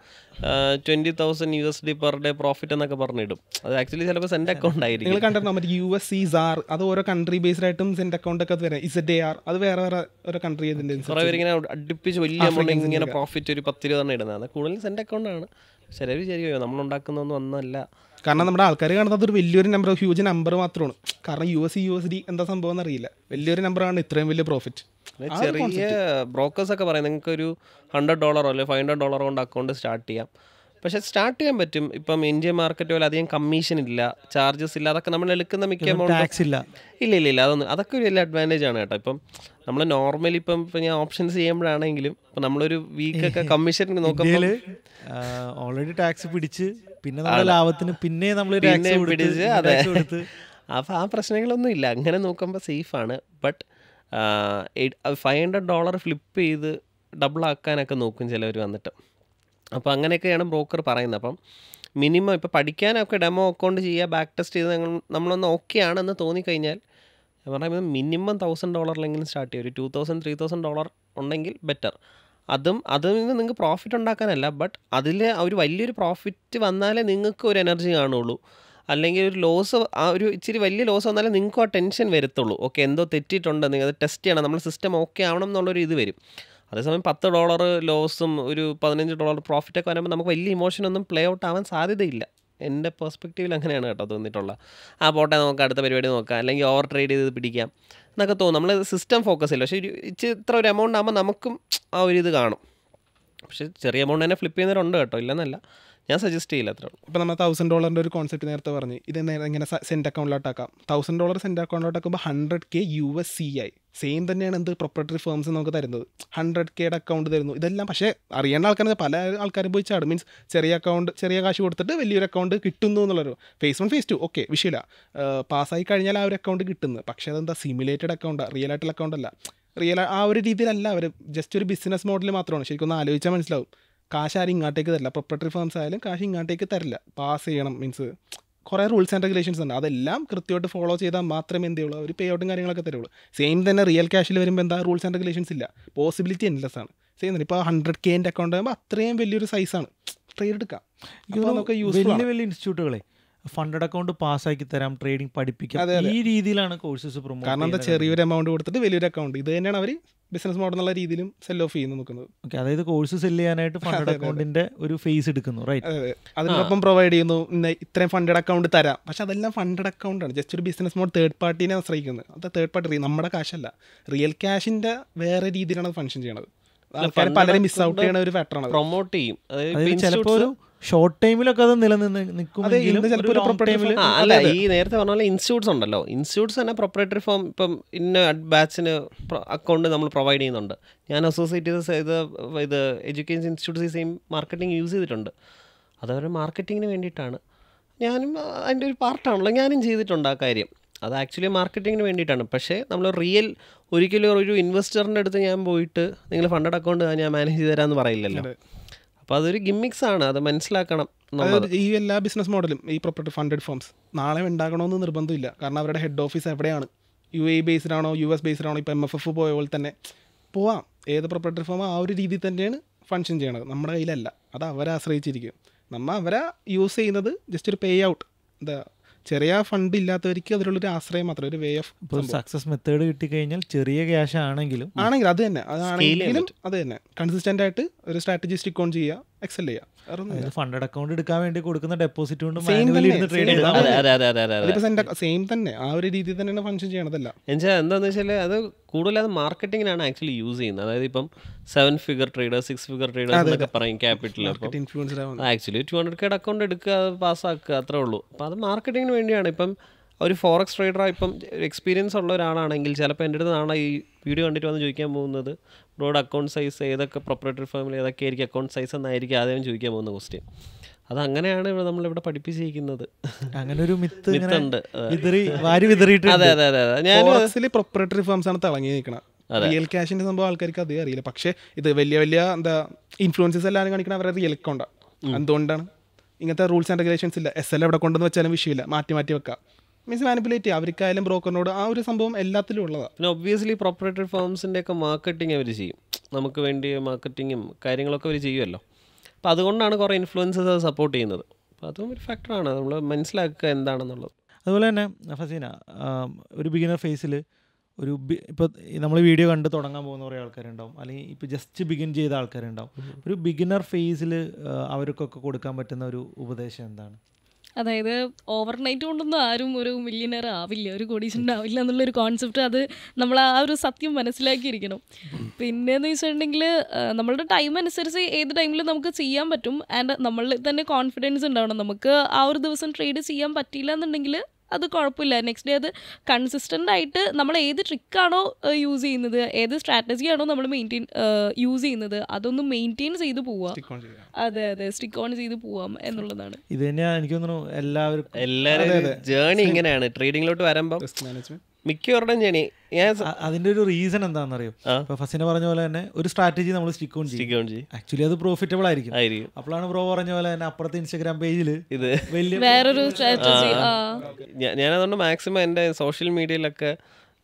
twenty thousand U S D per day profit എന്നൊക്കെ പറഞ്ഞിടും അത് ആക്ച്വലി ചിലപ്പോൾ സെന്റ് അക്കൗണ്ട് ആയിരിക്കും നിങ്ങൾ കണ്ടിരുന്നോ യു എസ് സി സാർ അത് ഓരോ കൺട്രി ബേസ്ഡ് ആയിട്ടും സെന്റ് അക്കൗണ്ട് ഒക്കെ വരാം ഇസ് എ ആർ അത് വേറെ വേറെ ഓരോ കൺട്രി ഇതിന്റെ ഇങ്ങനെ അടുപ്പിച്ച് വലിയ എമൗണ്ട് ഇങ്ങനെ പ്രോഫിറ്റ് ഒരു പത്ത് രൂപ തന്നെ ഇടുന്നതാണ് കൂടുതൽ സെന്റ് അക്കൗണ്ട് ആണ് ചിലർ വിചാരിക്കുമോ ഒന്നും ഒന്നല്ല കാരണം നമ്മുടെ ആൾക്കാർ കാണുന്നത് അതൊരു വലിയൊരു നമ്പർ ഹ്യൂജ് നമ്പർ മാത്രമാണ് കാരണം U S U S D എന്താ സംഭവം എന്നറിയില്ല വലിയൊരു നമ്പറാണ് ഇത്രയും വലിയ പ്രോഫിറ്റ് ചെറിയ ബ്രോക്കേഴ്സ് ഒക്കെ പറയാം നിങ്ങൾക്ക് ഒരു ഹൺഡ്രഡ് ഡോളറോ അല്ലെങ്കിൽ ഫൈവ് ഹൺഡ്രഡ് ഡോളറോ കൊണ്ട് അക്കൗണ്ട് സ്റ്റാർട്ട് ചെയ്യാം പക്ഷെ സ്റ്റാർട്ട് ചെയ്യാൻ പറ്റും ഇപ്പം ഇന്ത്യൻ മാർക്കറ്റ് പോലെ അധികം കമ്മീഷൻ ഇല്ല ചാർജസ് ഇല്ല അതൊക്കെ നമ്മൾ എടുക്കുന്ന മിക്ക ടാക്സ് ഇല്ല ഇല്ല ഇല്ല ഇല്ല അതൊന്നും അതൊക്കെ ഒരു വലിയ അഡ്വാൻറ്റേജ് ആണ് കേട്ടോ ഇപ്പം നമ്മൾ നോർമലി ഇപ്പം ഇപ്പം ഞാൻ ഓപ്ഷൻസ് ചെയ്യുമ്പോഴാണെങ്കിലും ഇപ്പം നമ്മളൊരു വീക്കൊക്കെ കമ്മീഷൻ നോക്കുമ്പോൾ ഓൾറെഡി ടാക്സ് പിടിച്ച് പിന്നെ ലാഭത്തിന് പിന്നെ നമ്മൾ പിടിച്ച് അതെ അപ്പം ആ പ്രശ്നങ്ങളൊന്നും ഇല്ല അങ്ങനെ നോക്കുമ്പോൾ സേഫാണ് but five hundred dollar flip ചെയ്ത് ഡബിൾ ആക്കാനൊക്കെ നോക്കും ചിലവർ വന്നിട്ട് അപ്പോൾ അങ്ങനെയൊക്കെയാണ് ബ്രോക്കർ പറയുന്നത് അപ്പം മിനിമം ഇപ്പോൾ പഠിക്കാനൊക്കെ ഡെമോ അക്കൗണ്ട് ചെയ്യുക ബാക്ക് ടെസ്റ്റ് ചെയ്ത് നമ്മളൊന്ന് ഓക്കെ ആണെന്ന് തോന്നിക്കഴിഞ്ഞാൽ ഞാൻ പറഞ്ഞാൽ മിനിമം തൗസൻഡ് ഡോളറിലെങ്കിലും സ്റ്റാർട്ട് ചെയ്യും ഒരു two thousand three thousand dollar ഉണ്ടെങ്കിൽ ബെറ്റർ അതും അതിൽ നിന്ന് നിങ്ങൾക്ക് പ്രോഫിറ്റ് ഉണ്ടാക്കാനല്ല ബട്ട് അതിൽ ഒരു വലിയൊരു പ്രോഫിറ്റ് വന്നാലേ നിങ്ങൾക്ക് ഒരു എനർജി കാണുള്ളൂ അല്ലെങ്കിൽ ഒരു ലോസ് ആ ഒരു ഇച്ചിരി വലിയ ലോസ് വന്നാലേ നിങ്ങൾക്ക് ആ ടെൻഷൻ വരത്തുള്ളൂ ഓക്കെ എന്തോ തെറ്റിയിട്ടുണ്ട് നിങ്ങൾ ടെസ്റ്റ് ചെയ്യണം നമ്മൾ സിസ്റ്റം ഓക്കെ ആവണം എന്നുള്ളൊരു ഇത് വരും അതേസമയം പത്ത് ഡോളർ ലോസും ഒരു പതിനഞ്ച് ഡോളർ പ്രോഫിറ്റൊക്കെ വരുമ്പോൾ നമുക്ക് വലിയ ഇമോഷനൊന്നും പ്ലേ ഔട്ട് ആവാൻ സാധ്യതയില്ല എൻ്റെ പെർസ്പെക്റ്റീവിൽ അങ്ങനെയാണ് കേട്ടോ തോന്നിയിട്ടുള്ള ആ പോട്ടെ നമുക്ക് അടുത്ത പരിപാടി നോക്കാം അല്ലെങ്കിൽ ഓവർ ട്രേഡ് ചെയ്ത് പിടിക്കാം എന്നൊക്കെ തോന്നും നമ്മൾ സിസ്റ്റം ഫോക്കസ് ഇല്ല പക്ഷേ ഒരു ഇത്ര ഒരു എമൗണ്ട് ആകുമ്പോൾ നമുക്കും ആ ഒരു ഇത് കാണും പക്ഷേ ചെറിയ എമൗണ്ട് തന്നെ ഫ്ലിപ്പ് ചെയ്യുന്നവരുണ്ട് കേട്ടോ ഇല്ലെന്നല്ല ഞാൻ സജസ്റ്റ് ചെയ്യില്ല അത്ര ഇപ്പോൾ നമ്മൾ തൗസൻഡ് ഡോളറിൻ്റെ ഒരു കോൺസെപ്റ്റ് നേരത്തെ പറഞ്ഞു ഇത് ഇങ്ങനെ സെൻറ്റ് അക്കൗണ്ടിലോട്ടാക്കാം തൗസൻഡ് ഡോളർ സെൻറ്റ് അക്കൗണ്ടിലോട്ടാക്കുമ്പോൾ hundred K U S C ആയി സെയിം തന്നെയാണ് എന്ത് പ്രൊപ്പറേറ്ററി ഫേംസ് നമുക്ക് തരുന്നത് ഹൺഡ്രഡ് കെയുടെ അക്കൗണ്ട് തരുന്നു ഇതെല്ലാം പക്ഷേ അറിയേണ്ട ആൾക്കാരെ പല ആൾക്കാരും പോയി ചാടും മീൻസ് ചെറിയ അക്കൗണ്ട് ചെറിയ കാശ് കൊടുത്തിട്ട് വലിയൊരു അക്കൗണ്ട് കിട്ടുന്നു എന്നുള്ളൊരു phase one phase two okay വിഷയമില്ല പാസ്സായി കഴിഞ്ഞാൽ ആ ഒരു അക്കൗണ്ട് കിട്ടുന്നത് പക്ഷേ അതെന്താ സിമുലേറ്റഡ് അക്കൗണ്ടാണ് റിയൽ ആയിട്ടുള്ള അക്കൗണ്ട് അല്ല റിയൽ ആ ഒരു രീതിയിലല്ല അവർ ജസ്റ്റ് ഒരു ബിസിനസ് മോഡൽ മാത്രമാണ് ശരിക്കും ഒന്ന് ആലോചിച്ചാൽ മനസ്സിലാവും കാശ് ആരും ഇങ്ങോട്ടേക്ക് തരില്ല പ്രൊപ്പറേറ്ററി ഫേംസ് ആയാലും കാശ് ഇങ്ങോട്ടേക്ക് തരില്ല പാസ് ചെയ്യണം മീൻസ് കുറേ റൂൾസ് ആൻഡ് റെഗുലേഷൻസ് ഉണ്ട് അതെല്ലാം കൃത്യമായിട്ട് ഫോളോ ചെയ്താൽ മാത്രമേ എന്തേ ഉള്ളൂ അവർ പേ ഔട്ടും കാര്യങ്ങളൊക്കെ തരുള്ളൂ സെയിം തന്നെ റിയൽ ക്യാഷിൽ വരുമ്പോൾ എന്താ റൂൾസ് ആൻഡ് റെഗുലേഷൻസ് ഇല്ല പോസിബിലിറ്റി എൻലെസ് ആണ് സെയിം തന്നെ ഇപ്പോൾ ഹൺഡ്രഡ് കെ എൻ്റെ അക്കൗണ്ട് ആകുമ്പോൾ അത്രയും വലിയൊരു സൈസാണ് ട്രേഡ് എടുക്കാം വലിയ വലിയ ഇൻസ്റ്റിറ്റ്യൂട്ടുകളെ ഫണ്ടഡ് അക്കൗണ്ട് പാസ്സാക്കി തരാം ട്രേഡിംഗ് പഠിപ്പിക്കാം ഈ രീതിയിലാണ് കോഴ്സസ് പ്രൊമോട്ട് കാരണം എന്താ ചെറിയൊരു എമൗണ്ട് കൊടുത്തിട്ട് വലിയൊരു അക്കൗണ്ട് ഇത് തന്നെയാണ് അവർ ബിസിനസ് മോഡൽ എന്നുള്ള രീതിയിലും സെൽ ഓഫ് ചെയ്യുന്നു നോക്കുന്നത് ഓക്കെ അതായത് കോഴ്സ് സെല് ചെയ്യാനായിട്ട് ഫണ്ടഡ് അക്കൗണ്ടിന്റെ ഒരു ഫേസ് എടുക്കുന്നു റൈറ്റ് അതിനൊപ്പം പ്രൊവൈഡ് ചെയ്യുന്നു ഇത്രയും ഫണ്ടഡ് അക്കൗണ്ട് തരാം പക്ഷെ അതെല്ലാം ഫണ്ടഡ് അക്കൗണ്ട് ആണ് ജസ്റ്റ് ഒരു ബിസിനസ് മോഡ് തേർഡ് പാർട്ടിനെ ആശ്രയിക്കുന്നത് അത് തേർഡ് പാർട്ടി നമ്മുടെ കാശല്ല റിയൽ ക്യാഷിന്റെ വേറെ രീതിയിലാണ് ഫങ്ഷൻ ചെയ്യണത് പലരും മിസ് ഔട്ട് ചെയ്യണ ഒരു ഫാക്ടറാണ് പ്രൊമോട്ട് ചെയ്യും ചിലപ്പോൾ ഒരു ഷോർട്ട് ടൈമിലൊക്കെ അത് നിലനിന്ന് നിൽക്കും അല്ല ഈ നേരത്തെ പറഞ്ഞ പോലെ ഇൻസ്റ്റിറ്റ്യൂട്ട്സ് ഉണ്ടല്ലോ ഇൻസ്റ്റിറ്റ്യൂട്ട്സ് തന്നെ പ്രൊപ്പറേറ്ററി ഫോം ഇപ്പം ഇന്ന ബാച്ചിന് അക്കൗണ്ട് നമ്മൾ പ്രൊവൈഡ് ചെയ്യുന്നുണ്ട് ഞാൻ അസോസിയേറ്റ് ചെയ്ത ഇത് എഡ്യൂക്കേഷൻ ഇൻസ്റ്റിറ്റ്യൂട്ട്സ് ഈ സെയിം മാർക്കറ്റിംഗ് യൂസ് ചെയ്തിട്ടുണ്ട് അവർ മാർക്കറ്റിങ്ങിന് വേണ്ടിയിട്ടാണ് ഞാനും അതിൻ്റെ ഒരു പാർട്ടാണല്ലോ ഞാനും ചെയ്തിട്ടുണ്ട് ആ കാര്യം അത് ആക്ച്വലി മാർക്കറ്റിങ്ങിന് വേണ്ടിയിട്ടാണ് പക്ഷേ നമ്മൾ റിയൽ ഒരിക്കലും ഒരു ഇൻവെസ്റ്ററിൻ്റെ അടുത്ത് ഞാൻ പോയിട്ട് നിങ്ങൾ ഫണ്ടഡ് അക്കൗണ്ട് ഞാൻ മാനേജ് ചെയ്ത് തരാമെന്ന് പറയില്ലല്ലോ അപ്പോൾ അതൊരു ഗിമ്മിക്സ് ആണ് അത് മനസ്സിലാക്കണം ഈ എല്ലാ ബിസിനസ് മോഡലും ഈ പ്രോപ്പർട്ടി ഫണ്ടഡ് ഫോംസ് നാളെ ഉണ്ടാകണമെന്ന് നിർബന്ധമില്ല കാരണം അവരുടെ ഹെഡ് ഓഫീസ് എവിടെയാണ് യു എ ബേസ്ഡ് ആണോ യു എസ് ബേസ്ഡ് ആണോ ഇപ്പോൾ എം എഫ് എഫ് പോയ പോലെ തന്നെ പോവാം ഏത് പ്രോപ്പർട്ടി ഫോം ആ ഒരു രീതിയിൽ തന്നെയാണ് ഫങ്ഷൻ ചെയ്യണത് നമ്മുടെ കയ്യിലല്ല അത് അവരെ ആശ്രയിച്ചിരിക്കും നമ്മൾ അവരെ യൂസ് ചെയ്യുന്നത് ജസ്റ്റ് ഒരു പേ ഔട്ട് എന്താ ചെറിയ ഫണ്ട് ഇല്ലാത്തവർക്ക് അതിലുള്ളൊരു ആശ്രയം മാത്രം ഒരു വേ ഓഫ് സക്സസ് മെത്തേഡ് കിട്ടിക്കഴിഞ്ഞാൽ ചെറിയ ക്യാഷ് ആണെങ്കിലും ആണെങ്കിലും അത് തന്നെ അതാണെങ്കിലും അത് തന്നെ കൺസിസ്റ്റൻ്റ് ആയിട്ട് ഒരു സ്ട്രാറ്റജി സ്റ്റിക്ക് ഓൺ ചെയ്യുക അക്സെപ്റ്റ് ചെയ്യാം ഫണ്ടഡ് അക്കൗണ്ട് എടുക്കാൻ വേണ്ടി കൊടുക്കുന്ന ഡെപ്പോസിറ്റ് കൊണ്ട് സെയിം തന്നെ ആ ഒരു രീതിയിൽ തന്നെയാണ് ഫങ്ഷൻ ചെയ്യണതല്ല എന്നുവെച്ചാൽ എന്താണെന്ന് വെച്ചാൽ അത് കൂടുതൽ അത് ആക്ച്വലി യൂസ് ചെയ്യുന്നത് അതായത് ഇപ്പം seven figure trader six figure trader എന്നൊക്കെ പറയും capital actually two hundred K account എടുക്കുക അത് പാസ്സാക്കുക അത്രേ ഉള്ളൂ അപ്പം അത് മാർക്കറ്റിങ്ങിന് വേണ്ടിയാണ് ഇപ്പം ഒരു ഫോറക്സ് ട്രേഡർ ഇപ്പം എക്സ്പീരിയൻസ് ഉള്ള ഒരാളാണെങ്കിൽ ചിലപ്പോൾ എൻ്റെ അടുത്താണ് ഈ വീഡിയോ കണ്ടിട്ട് വന്ന് ചോദിക്കാൻ പോകുന്നത് ബ്രോഡ് അക്കൗണ്ട് സൈസ് ഏതൊക്കെ പ്രൊപ്പറേറ്ററി ഫേമിൽ ഏതൊക്കെ ആയിരിക്കും അക്കൗണ്ട് സൈസ് എന്നായിരിക്കും ആദ്യം ചോദിക്കാൻ പോകുന്ന ക്വസ്റ്റ്യൻ അത് അങ്ങനെയാണ് ഇവിടെ നമ്മളിവിടെ പഠിപ്പിച്ചിരിക്കുന്നത് അങ്ങനെ ഒരു മിത്ത് ഉണ്ട് വാരി അതെ അതെ അതെ ഞാൻ ഫേംസ് ആണ് നിൽക്കണം റിയൽ ക്യാഷിന്റെ സംഭവം ആൾക്കാർക്ക് അതേ അറിയില്ല പക്ഷേ ഇത് വലിയ വലിയ എന്താ ഇൻഫ്ലുവൻസസ് എല്ലാവരും കാണിക്കണം അവരെ റിയൽ അക്കൗണ്ടാണ് എന്തുകൊണ്ടാണ് ഇങ്ങനത്തെ റൂൾസ് ആൻഡ് റെഗുലേഷൻസ് ഇല്ല എസ് എൽ എവിടെ കൊണ്ടുവന്ന് വെച്ചാലും വിഷയമില്ല മാറ്റി മാറ്റി വെക്കാം മീൻസ് മാനിപ്പുലേറ്റ് ചെയ്യുക അവർക്കായാലും ബ്രോക്കറിനോട് ആ ഒരു സംഭവം എല്ലാത്തിലും ഉള്ളതാണ് പിന്നെ ഒബ്വിയസ്ലി പ്രോപ്പറേറ്റഡ് ഫോംസിൻ്റെ ഒക്കെ മാർക്കറ്റിംഗ് അവർ ചെയ്യും നമുക്ക് വേണ്ടി മാർക്കറ്റിങ്ങും കാര്യങ്ങളൊക്കെ അവർ ചെയ്യുമല്ലോ അപ്പോൾ അതുകൊണ്ടാണ് കുറേ ഇൻഫ്ലുവൻസസ് അത് സപ്പോർട്ട് ചെയ്യുന്നത് അപ്പോൾ അതും ഒരു ഫാക്ടറാണ് നമ്മൾ മനസ്സിലാക്കുക എന്താണെന്നുള്ളത് അതുപോലെ തന്നെ ഫസീന ഒരു ബിഗിനർ ഫേസിൽ ഒരു ഇപ്പോൾ നമ്മൾ വീഡിയോ കണ്ട് തുടങ്ങാൻ പോകുന്ന കുറേ ആൾക്കാരുണ്ടാവും അല്ലെങ്കിൽ ഇപ്പോൾ ജസ്റ്റ് ബിഗിൻ ചെയ്ത ആൾക്കാരുണ്ടാവും ഒരു ബിഗിനർ ഫേസിൽ അവർക്കൊക്കെ കൊടുക്കാൻ പറ്റുന്ന ഒരു ഉപദേശം എന്താണ് അതായത് ഓവർനൈറ്റ് കൊണ്ടൊന്നും ആരും ഒരു മില്യനർ ആവില്ല ഒരു കോടീശ്വരൻ ആവില്ല എന്നുള്ളൊരു കോൺസെപ്റ്റ് അത് നമ്മൾ ആ ഒരു സത്യം മനസ്സിലാക്കിയിരിക്കണം പിന്നെ എന്ന് വെച്ചിട്ടുണ്ടെങ്കിൽ നമ്മളുടെ ടൈം അനുസരിച്ച് ഏത് ടൈമിൽ നമുക്ക് ചെയ്യാൻ പറ്റും ആൻഡ് നമ്മളിൽ തന്നെ കോൺഫിഡൻസ് ഉണ്ടാവണം നമുക്ക് ആ ഒരു ദിവസം ട്രേഡ് ചെയ്യാൻ പറ്റിയില്ല എന്നുണ്ടെങ്കിൽ അത് കുഴപ്പമില്ല നെക്സ്റ്റ് ഡേ അത് കൺസിസ്റ്റൻ്റ് ആയിട്ട് നമ്മൾ ഏത് ട്രിക്കാണോ യൂസ് ചെയ്യുന്നത് ഏത് സ്ട്രാറ്റജി ആണോ നമ്മൾ മെയിൻറ്റെയിൻ യൂസ് ചെയ്യുന്നത് അതൊന്ന് മെയിൻറ്റെയിൻ ചെയ്ത് പോവാം അതെ അതെ സ്റ്റിക്ക് ഓൺ ചെയ്ത് പോവാം എന്നുള്ളതാണ് ഇത് തന്നെയാണ് എനിക്ക് തോന്നുന്നു എല്ലാവരും എല്ലാവരും ജേണി ഇങ്ങനെയാണ് ട്രേഡിങ്ങിലോട്ട് വരുമ്പോൾ മിക്കവരുടെയും ജനി ഞാൻ അതിന്റെ ഒരു റീസൺ എന്താണെന്നറിയോ ഇപ്പൊ ഫസിനെ പറഞ്ഞ പോലെ തന്നെ ഒരു സ്ട്രാറ്റജി നമ്മൾ സ്റ്റിക്ക് ഓൺ ചെയ്യും ആക്ച്വലി അത് പ്രോഫിറ്റബിൾ ആയിരിക്കും അപ്പോഴാണ് ബ്രോ പറഞ്ഞ പോലെ തന്നെ അപ്പുറത്തെ ഇൻസ്റ്റാഗ്രാം പേജിൽ ഇത് വേറൊരു ഞാൻ അതുകൊണ്ട് മാക്സിമം എന്റെ സോഷ്യൽ മീഡിയയിലൊക്കെ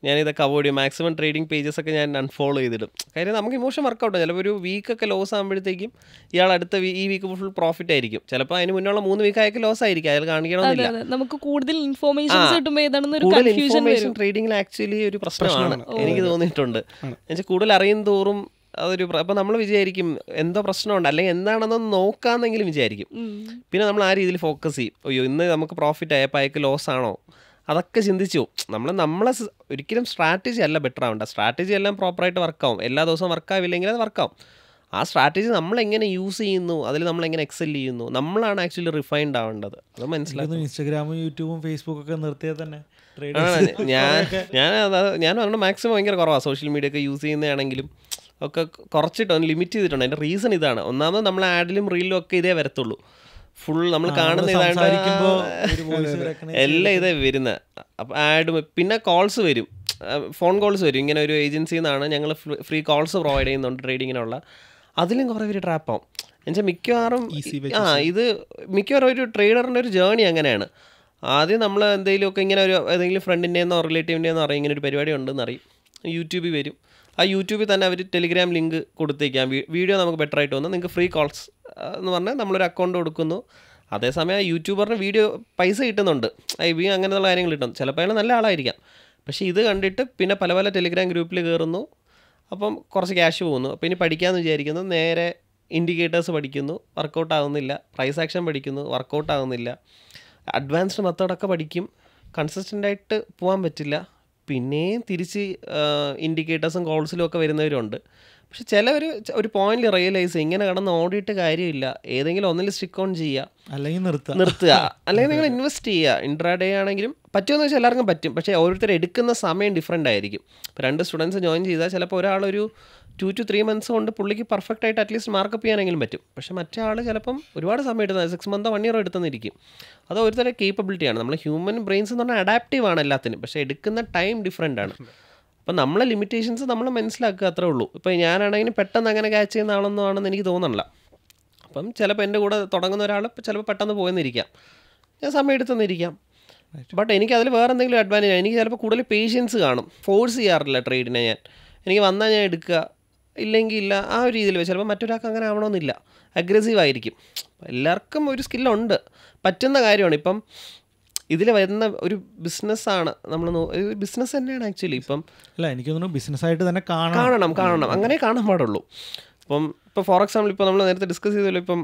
ഞാനിതൊക്കെ അവോയ്ഡ് ചെയ്യും മാക്സിമം ട്രേഡിംഗ് പേജസ് ഒക്കെ ഞാൻ അൺഫോളോ ചെയ്തിടും കാര്യം നമുക്ക് ഇമോഷൻ വർക്കൗട്ട് ചിലപ്പോൾ ഒരു വീക്കൊക്കെ ലോസ് ആകുമ്പോഴത്തേക്കും ഇയാൾ അടുത്ത ഈ വീക്ക് ഫുൾ പ്രോഫിറ്റ് ആയിരിക്കും ചിലപ്പോൾ അതിന് മുന്നുള്ള മൂന്ന് വീക്ക് ആയൊക്കെ ലോസ് ആയിരിക്കും അയാൾ കാണിക്കണമെന്നില്ല നമുക്ക് കൂടുതൽ ഇൻഫോർമേഷൻ ഇൻഫോർമേഷൻ ട്രേഡിംഗിൽ ആക്ച്വലി ഒരു പ്രശ്നമാണ് എനിക്ക് തോന്നിയിട്ടുണ്ട് എന്നുവെച്ചാൽ കൂടുതൽ അറിയും തോറും അതൊരു അപ്പം നമ്മൾ വിചാരിക്കും എന്തോ പ്രശ്നമുണ്ട് അല്ലെങ്കിൽ എന്താണെന്നൊന്ന് നോക്കാമെന്നെങ്കിലും വിചാരിക്കും പിന്നെ നമ്മൾ ആ രീതിയിൽ ഫോക്കസ് ചെയ്യും അയ്യോ ഇന്ന് നമുക്ക് പ്രോഫിറ്റ് ആയപ്പോൾ അയാൾക്ക് ലോസ് ആണോ അതൊക്കെ ചിന്തിച്ചു നമ്മൾ നമ്മളെ ഒരിക്കലും സ്ട്രാറ്റജി അല്ല ബെറ്റർ ആവേണ്ട സ്ട്രാറ്റജി എല്ലാം പ്രോപ്പറായിട്ട് വർക്കാവും എല്ലാ ദിവസവും വർക്കാവില്ലെങ്കിൽ അത് വർക്കാവും ആ സ്ട്രാറ്റജി നമ്മളെങ്ങനെ യൂസ് ചെയ്യുന്നു അതിൽ നമ്മൾ എങ്ങനെ എക്സെൽ ചെയ്യുന്നു നമ്മളാണ് ആക്ച്വലി റിഫൈൻഡ് ആവേണ്ടത് അത് മനസ്സിലാക്കുന്നു ഇൻസ്റ്റാഗ്രാമും യൂട്യൂബും ഫേസ്ബുക്കും ഒക്കെ നിർത്തിയാൽ തന്നെ ഞാൻ ഞാൻ ഞാൻ പറഞ്ഞ മാക്സിമം ഭയങ്കര കുറവാണ് സോഷ്യൽ മീഡിയ ഒക്കെ യൂസ് ചെയ്യുന്നതാണെങ്കിലും ഒക്കെ കുറച്ചിട്ടുണ്ട് ലിമിറ്റ് ചെയ്തിട്ടുണ്ട് അതിൻ്റെ റീസൺ ഇതാണ് ഒന്നാമത് നമ്മൾ ആഡിലും റീലിലും ഒക്കെ ഇതേ വരത്തുള്ളൂ ഫുൾ നമ്മൾ കാണുന്ന ഇതാണ്ട് എല്ലാം ഇതേ വരുന്ന അപ്പം ആഡ് പിന്നെ കോൾസ് വരും ഫോൺ കോൾസ് വരും ഇങ്ങനെ ഒരു ഏജൻസിയിൽ നിന്നാണ് ഞങ്ങൾ ഫ്രീ കോൾസ് പ്രൊവൈഡ് ചെയ്യുന്നുണ്ട് ട്രേഡിങ്ങിനുള്ള അതിലും കുറേ പേര് ട്രാപ്പാവും എന്നുവെച്ചാൽ മിക്കവാറും ആ ഇത് മിക്കവാറും ഒരു ട്രേഡറിൻ്റെ ഒരു ജേണി അങ്ങനെയാണ് ആദ്യം നമ്മൾ എന്തെങ്കിലുമൊക്കെ ഇങ്ങനെ ഒരു ഏതെങ്കിലും ഫ്രണ്ടിൻ്റെയെന്നോ റിലേറ്റീവിൻ്റെയെന്നോ അറിയാം ഇങ്ങനെ ഒരു പരിപാടി ഉണ്ടെന്ന് അറിയും യൂട്യൂബിൽ വരും ആ യൂട്യൂബിൽ തന്നെ അവർ ടെലിഗ്രാം ലിങ്ക് കൊടുത്തേക്കാം വീഡിയോ നമുക്ക് ബെറ്റർ ആയിട്ട് വന്നാൽ നിങ്ങൾക്ക് ഫ്രീ കോൾസ് എന്ന് പറഞ്ഞാൽ നമ്മളൊരു അക്കൗണ്ട് കൊടുക്കുന്നു അതേസമയം യൂട്യൂബറിന് വീഡിയോ പൈസ കിട്ടുന്നുണ്ട് ഐ വി അങ്ങനെയുള്ള കാര്യങ്ങൾ കിട്ടും ചിലപ്പോൾ അയാൾ നല്ല ആളായിരിക്കാം പക്ഷേ ഇത് കണ്ടിട്ട് പിന്നെ പല പല ടെലിഗ്രാം ഗ്രൂപ്പിൽ കയറുന്നു അപ്പം കുറച്ച് ക്യാഷ് പോകുന്നു അപ്പോൾ ഇനി പഠിക്കാമെന്ന് വിചാരിക്കുന്നു നേരെ ഇൻഡിക്കേറ്റേഴ്സ് പഠിക്കുന്നു വർക്കൗട്ട് ആകുന്നില്ല പ്രൈസ് ആക്ഷൻ പഠിക്കുന്നു വർക്കൗട്ട് ആകുന്നില്ല അഡ്വാൻസ്ഡ് മെത്തേഡൊക്കെ പഠിക്കും കൺസിസ്റ്റൻ്റ് ആയിട്ട് പോകാൻ പറ്റില്ല പിന്നെയും തിരിച്ച് ഇൻഡിക്കേറ്റേഴ്സും കോൾസിലും ഒക്കെ വരുന്നവരുണ്ട് പക്ഷെ ചിലവർ ഒരു പോയിന്റിൽ റിയലൈസ് ഇങ്ങനെ കടന്ന് ഓടിയിട്ട് കാര്യമില്ല ഏതെങ്കിലും ഒന്നിൽ സ്റ്റിക്ക് ഓൺ ചെയ്യുക അല്ലെങ്കിൽ നിർത്തുക നിർത്തുക അല്ലെങ്കിൽ നിങ്ങൾ ഇൻവെസ്റ്റ് ചെയ്യുക ഇൻട്രാഡേ ആണെങ്കിലും പറ്റുമെന്ന് വെച്ചാൽ എല്ലാവർക്കും പറ്റും പക്ഷേ ഓരോരുത്തർ എടുക്കുന്ന സമയം ഡിഫറെൻ്റ് ആയിരിക്കും ഇപ്പോൾ രണ്ട് സ്റ്റുഡൻസ് ജോയിൻ ചെയ്താൽ ചിലപ്പോൾ ഒരാളൊരു ടു ടു ത്രീ മന്ത്സ് കൊണ്ട് പുള്ളിക്ക് പെർഫെക്റ്റ് ആയിട്ട് അറ്റ്ലീസ്റ്റ് മാർക്കപ്പ് ചെയ്യാനെങ്കിലും പറ്റും പക്ഷേ മറ്റേ ആൾ ചിലപ്പം ഒരുപാട് സമയം എടുത്തത് സിക്സ് മന്തോ വൺ ഇയറോ എടുത്തെന്നിരിക്കും അത് ഒരുത്തരം കേപ്പബിലിറ്റിയാണ് നമ്മൾ ഹ്യൂമൻ ബ്രെയിൻസ് എന്ന് പറഞ്ഞാൽ അഡാപ്റ്റീവ് ആണ് എല്ലാത്തിനും പക്ഷേ എടുക്കുന്ന ടൈം ഡിഫറെൻ്റ് ആണ് അപ്പം നമ്മളെ ലിമിറ്റേഷൻസ് നമ്മൾ മനസ്സിലാക്കുക അത്രേ ഉള്ളൂ ഇപ്പം ഞാനാണെങ്കിൽ പെട്ടെന്ന് അങ്ങനെ ക്യാച്ച് ചെയ്യുന്ന ആണെന്നാണെന്ന് എനിക്ക് തോന്നണില്ല അപ്പം ചിലപ്പോൾ എൻ്റെ കൂടെ തുടങ്ങുന്ന ഒരാൾ ചിലപ്പോൾ പെട്ടെന്ന് പോയെന്നിരിക്കാം ഞാൻ സമയം എടുത്തെന്നിരിക്കാം ബട്ട് എനിക്ക് അതിൽ വേറെ എന്തെങ്കിലും അഡ്വാൻറ്റേജ് എനിക്ക് ചിലപ്പോൾ കൂടുതൽ പേഷ്യൻസ് കാണും ഫോഴ്സ് ചെയ്യാറില്ല ട്രേഡിനെ ഞാൻ എനിക്ക് വന്നാൽ ഞാൻ എടുക്കുക ഇല്ലെങ്കിൽ ഇല്ല ആ ഒരു രീതിയിൽ ചിലപ്പോൾ മറ്റൊരാൾക്ക് അങ്ങനെ ആവണമെന്നില്ല അഗ്രസീവ് ആയിരിക്കും എല്ലാവർക്കും ഒരു സ്കില്ലുണ്ട് പറ്റുന്ന കാര്യമാണ് ഇപ്പം ഇതിൽ വരുന്ന ഒരു ബിസിനസ്സാണ് നമ്മൾ ബിസിനസ് തന്നെയാണ് ആക്ച്വലി ഇപ്പം അല്ല എനിക്ക് തോന്നുന്നു ബിസിനസ്സായിട്ട് തന്നെ കാണണം കാണണം അങ്ങനെ കാണാൻ പാടുള്ളൂ അപ്പം ഇപ്പോൾ ഫോർ എക്സാമ്പിൾ ഇപ്പോൾ നമ്മൾ നേരത്തെ ഡിസ്കസ് ചെയ്തല്ലോ ഇപ്പം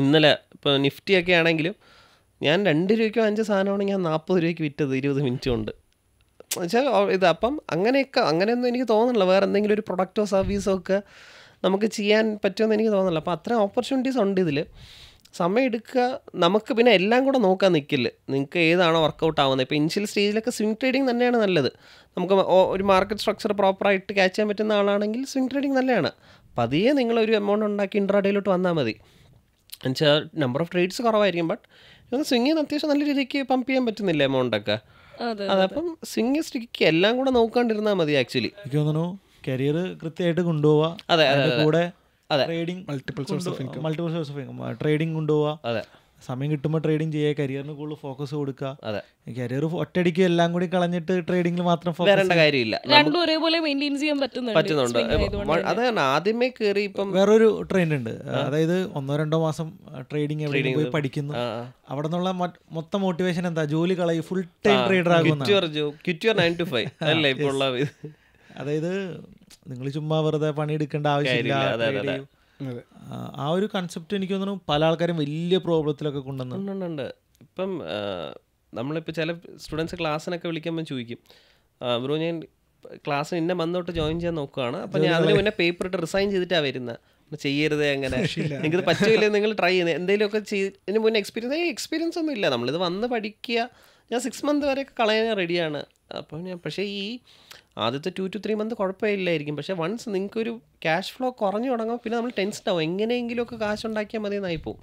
ഇന്നലെ ഇപ്പോൾ നിഫ്റ്റി ഒക്കെ ആണെങ്കിലും ഞാൻ രണ്ട് രൂപയ്ക്കോ അഞ്ച് സാധനമാണ് ഞാൻ നാൽപ്പത് രൂപയ്ക്ക് വിറ്റത് ഇരുപത് മിനിറ്റ് കൊണ്ട് വെച്ചാൽ ഇത് അപ്പം അങ്ങനെയൊക്കെ അങ്ങനെയൊന്നും എനിക്ക് തോന്നുന്നില്ല വേറെ എന്തെങ്കിലും ഒരു പ്രൊഡക്റ്റോ സർവീസോ ഒക്കെ നമുക്ക് ചെയ്യാൻ പറ്റുമെന്ന് എനിക്ക് തോന്നുന്നില്ല അപ്പോൾ അത്ര ഓപ്പർച്യൂണിറ്റീസ് ഉണ്ട് ഇതിൽ സമയം എടുക്കുക നമുക്ക് പിന്നെ എല്ലാം കൂടെ നോക്കാൻ നിൽക്കില്ല നിങ്ങൾക്ക് ഏതാണോ വർക്കൗട്ട് ആവുന്നത് ഇപ്പോൾ ഇനിഷ്യൽ സ്റ്റേജിലൊക്കെ സ്വിംഗ് ട്രേഡിംഗ് തന്നെയാണ് നല്ലത് നമുക്ക് ഒരു മാർക്കറ്റ് സ്ട്രക്ചർ പ്രോപ്പറായിട്ട് ക്യാച്ച് ചെയ്യാൻ പറ്റുന്ന ആളാണെങ്കിൽ സ്വിംഗ് ട്രേഡിംഗ് നല്ലതാണ് പതിയെ നിങ്ങളൊരു എമൗണ്ട് ഉണ്ടാക്കി ഇൻട്രാഡേയിലോട്ട് വന്നാൽ മതി എന്നുവെച്ചാൽ നമ്പർ ഓഫ് ട്രേഡ്സ് കുറവായിരിക്കും ബട്ട് സ്വിംഗ് അത്യാവശ്യം നല്ല രീതിക്ക് പമ്പ് ചെയ്യാൻ പറ്റുന്നില്ല എമൗണ്ടൊക്കെ അതപ്പം സ്വിംഗ് സ്റ്റിക്ക് എല്ലാം കൂടെ നോക്കാണ്ടിരുന്നാൽ മതി ആക്ച്വലി എനിക്ക് തോന്നുന്നു കരിയർ കൃത്യമായിട്ട് കൊണ്ടുപോവാ അതെ കൂടെ അതെ trading multiple source of income multiple source of income trading കൊണ്ടുപോവുക അതെ സമയം കിട്ടുമ്പോൾ ട്രേഡിംഗ് ചെയ്യുക കരിയറിന് കൂടുതൽ ഫോക്കസ് കൊടുക്കുക അതെ കരിയർ ഒറ്റയടിക്ക് എല്ലാം കൂടി കളഞ്ഞിട്ട് ട്രേഡിംഗിൽ മാത്രം വേറെ കാര്യമില്ല രണ്ടും ഒരേപോലെ മെയിൻറ്റെയിൻ ചെയ്യാൻ പറ്റുന്നുണ്ട് അതാണ് ആദ്യമേ കയറി ഇപ്പം വേറൊരു ട്രെയിൻഡ് ഉണ്ട് അതായത് ഒന്നോ രണ്ടോ മാസം ട്രേഡിംഗ് എവിടെ പോയി പഠിക്കുന്നു അവിടെ നിന്നുള്ള മൊത്തം മോട്ടിവേഷൻ എന്താ ജോലി കളയി ഫുൾ ടൈം ട്രേഡർ ആകുന്നു അതായത് നിങ്ങൾ ചുമ്മാ വെറുതെ പണിയെടുക്കേണ്ട ആവശ്യമില്ല ആ ഒരു കൺസെപ്റ്റ് എനിക്ക് തോന്നുന്നു പല ആൾക്കാരും വലിയ പ്രോബ്ലത്തിലൊക്കെ കൊണ്ടുവന്നുണ്ട് ഇപ്പം നമ്മളിപ്പോൾ ചില സ്റ്റുഡൻസ് ക്ലാസ്സിനൊക്കെ വിളിക്കുമ്പോൾ ചോദിക്കും ബ്രോ ഞാൻ ക്ലാസ് എന്നെ വന്നോട്ട് ജോയിൻ ചെയ്യാൻ നോക്കുകയാണ് അപ്പം ഞാൻ അതിന് മുന്നേ പേപ്പർ ഇട്ട് റിസൈൻ ചെയ്തിട്ടാണ് വരുന്നത് ചെയ്യരുത് അങ്ങനെ നിങ്ങൾക്ക് പറ്റില്ല നിങ്ങൾ ട്രൈ ചെയ്യുന്നത് എന്തെങ്കിലുമൊക്കെ ഇതിന് മുന്നേ എക്സ്പീരിയൻസ് എക്സ്പീരിയൻസ് ഒന്നും ഇല്ല നമ്മളിത് വന്ന് പഠിക്കുക ഞാൻ സിക്സ് മന്ത് വരെയൊക്കെ കളയാൻ റെഡിയാണ് അപ്പം ഞാൻ പക്ഷേ ഈ ആദ്യത്തെ ടു ടു ത്രീ മന്ത് കുഴപ്പമില്ലായിരിക്കും പക്ഷേ വൺസ് നിങ്ങൾക്കൊരു ക്യാഷ് ഫ്ലോ കുറഞ്ഞു തുടങ്ങുമ്പോൾ പിന്നെ നമ്മൾ ടെൻസ്ഡ് ആവും എങ്ങനെയെങ്കിലുമൊക്കെ കാശ് ഉണ്ടാക്കിയാൽ മതി എന്നായി പോവും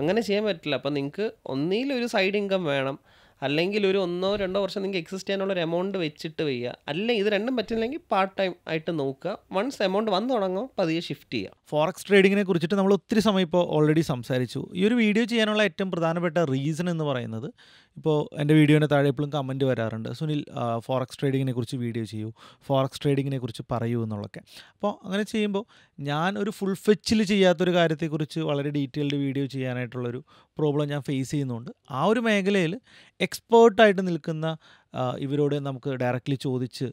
അങ്ങനെ ചെയ്യാൻ പറ്റില്ല അപ്പം നിങ്ങൾക്ക് ഒന്നിലൊരു സൈഡ് ഇൻകം വേണം അല്ലെങ്കിൽ ഒരു ഒന്നോ രണ്ടോ വർഷം നിങ്ങൾക്ക് എക്സിസ്റ്റ് ചെയ്യാനുള്ള ഒരു എമൗണ്ട് വെച്ചിട്ട് വയ്യുക അല്ലെങ്കിൽ ഇത് രണ്ടും പറ്റില്ലെങ്കിൽ പാർട്ട് ടൈം ആയിട്ട് നോക്കുക വൺസ് എമൗണ്ട് വന്നു തുടങ്ങും പതിയെ ഷിഫ്റ്റ് ചെയ്യുക ഫോറക്സ് ട്രേഡിങ്ങിനെ കുറിച്ചിട്ട് നമ്മൾ ഒത്തിരി സമയം ഇപ്പോൾ ഓൾറെഡി സംസാരിച്ചു ഈ ഒരു വീഡിയോ ചെയ്യാനുള്ള ഏറ്റവും പ്രധാനപ്പെട്ട റീസൺ എന്ന് പറയുന്നത് ഇപ്പോൾ എൻ്റെ വീഡിയോൻ്റെ താഴെ എപ്പോഴും കമൻറ്റ് വരാറുണ്ട് സുനിൽ ഫോറക്സ് ട്രേഡിങ്ങിനെ കുറിച്ച് വീഡിയോ ചെയ്യൂ ഫോറക്സ് ട്രേഡിങ്ങിനെ കുറിച്ച് പറയൂ എന്നുള്ളൊക്കെ അപ്പോൾ അങ്ങനെ ചെയ്യുമ്പോൾ ഞാൻ ഒരു ഫുൾ ഫെച്ചിൽ ചെയ്യാത്തൊരു കാര്യത്തെക്കുറിച്ച് വളരെ ഡീറ്റെയിൽഡ് വീഡിയോ ചെയ്യാനായിട്ടുള്ളൊരു പ്രോബ്ലം ഞാൻ ഫേസ് ചെയ്യുന്നുണ്ട് ആ ഒരു മേഖലയിൽ എക്സ്പേർട്ടായിട്ട് നിൽക്കുന്ന ഇവരോട് നമുക്ക് ഡയറക്റ്റ്ലി ചോദിച്ച്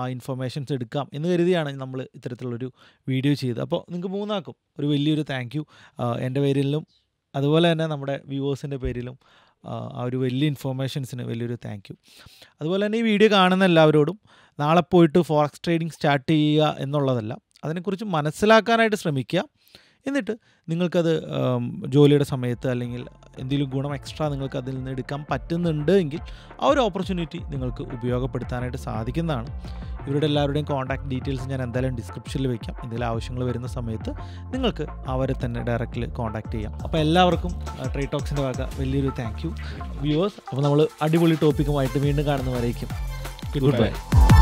ആ ഇൻഫർമേഷൻസ് എടുക്കാം എന്ന് കരുതിയാണ് നമ്മൾ ഇത്തരത്തിലുള്ളൊരു വീഡിയോ ചെയ്തത് അപ്പോൾ നിങ്ങൾക്ക് മൂന്നാക്കും ഒരു വലിയൊരു താങ്ക് യു എൻ്റെ പേരിലും അതുപോലെ തന്നെ നമ്മുടെ വ്യൂവേഴ്സിൻ്റെ പേരിലും ആ ഒരു വലിയ ഇൻഫോർമേഷൻസിന് വലിയൊരു താങ്ക് യു അതുപോലെ തന്നെ ഈ വീഡിയോ കാണുന്ന എല്ലാവരോടും നാളെ പോയിട്ട് ഫോറക്സ് ട്രേഡിംഗ് സ്റ്റാർട്ട് ചെയ്യുക എന്നുള്ളതല്ല അതിനെക്കുറിച്ച് മനസ്സിലാക്കാനായിട്ട് ശ്രമിക്കുക എന്നിട്ട് നിങ്ങൾക്കത് ജോലിയുടെ സമയത്ത് അല്ലെങ്കിൽ എന്തെങ്കിലും ഗുണം എക്സ്ട്രാ നിങ്ങൾക്ക് അതിൽ നിന്ന് എടുക്കാൻ പറ്റുന്നുണ്ട് എങ്കിൽ ആ ഒരു ഓപ്പർച്യൂണിറ്റി നിങ്ങൾക്ക് ഉപയോഗപ്പെടുത്താനായിട്ട് സാധിക്കുന്നതാണ് ഇവരുടെ എല്ലാവരുടെയും കോൺടാക്ട് ഡീറ്റെയിൽസ് ഞാൻ എന്തായാലും ഡിസ്ക്രിപ്ഷനിൽ വയ്ക്കാം എന്തെങ്കിലും ആവശ്യങ്ങൾ വരുന്ന സമയത്ത് നിങ്ങൾക്ക് അവരെ തന്നെ ഡയറക്റ്റ്ലി കോൺടാക്ട് ചെയ്യാം അപ്പോൾ എല്ലാവർക്കും ട്രേഡ് ടോക്സിൻ്റെ വക വലിയൊരു താങ്ക് യു വ്യൂവേഴ്സ് അപ്പോൾ നമ്മൾ അടിപൊളി ടോപ്പിക്കുമായിട്ട് വീണ്ടും കാണുന്നവരേക്കും ഗുഡ് ബൈ